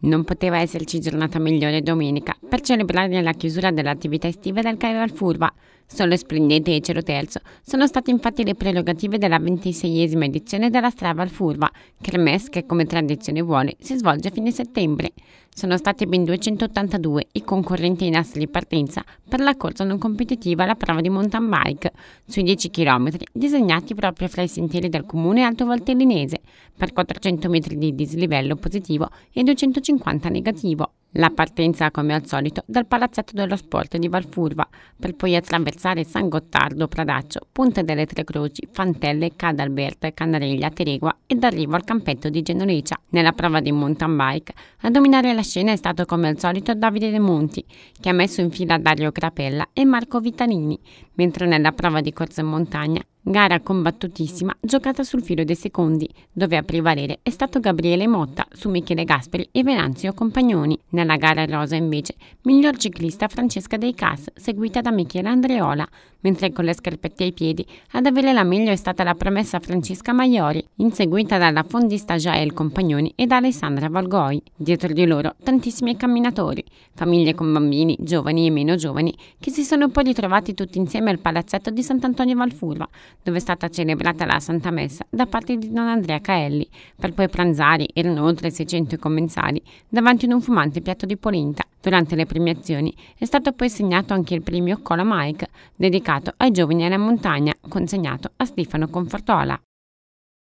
Non poteva esserci giornata migliore domenica per celebrare la chiusura dell'attività estiva del Cairo al Furba. Solo Splendente e Cielo Terzo sono state infatti le prerogative della ventiseiesima edizione della Strava al Furba, Kermes che come tradizione vuole si svolge a fine settembre. Sono stati ben 282 i concorrenti in asse di partenza per la corsa non competitiva alla prova di mountain bike sui 10 km disegnati proprio fra i sentieri del comune Alto Valtellinese per 400 metri di dislivello positivo e 250 negativo. La partenza, come al solito, dal palazzetto dello sport di Valfurva, per poi attraversare San Gottardo, Pradaccio, Ponte delle Tre Croci, Fantelle, Cadalberta, Canareglia, Teregua ed arrivo al campetto di Genolecia, nella prova di mountain bike. A dominare la scena è stato, come al solito, Davide De Monti, che ha messo in fila Dario Crapella e Marco Vitalini, mentre nella prova di corsa in montagna Gara combattutissima, giocata sul filo dei secondi, dove a prevalere è stato Gabriele Motta su Michele Gasperi e Venanzio Compagnoni. Nella gara rosa invece, miglior ciclista Francesca Dei Cas, seguita da Michele Andreola, mentre con le scarpette ai piedi ad avere la meglio è stata la promessa Francesca Maiori, inseguita dalla fondista Jael Compagnoni e da Alessandra Valgoi. Dietro di loro tantissimi camminatori, famiglie con bambini, giovani e meno giovani, che si sono poi ritrovati tutti insieme al palazzetto di Sant'Antonio Valfurva, dove è stata celebrata la Santa Messa da parte di Don Andrea Caelli, per poi pranzare, erano oltre 600 commensali, davanti ad un fumante piatto di polinta. Durante le premiazioni è stato poi segnato anche il premio Cola Mike, dedicato ai giovani alla montagna, consegnato a Stefano Confortola.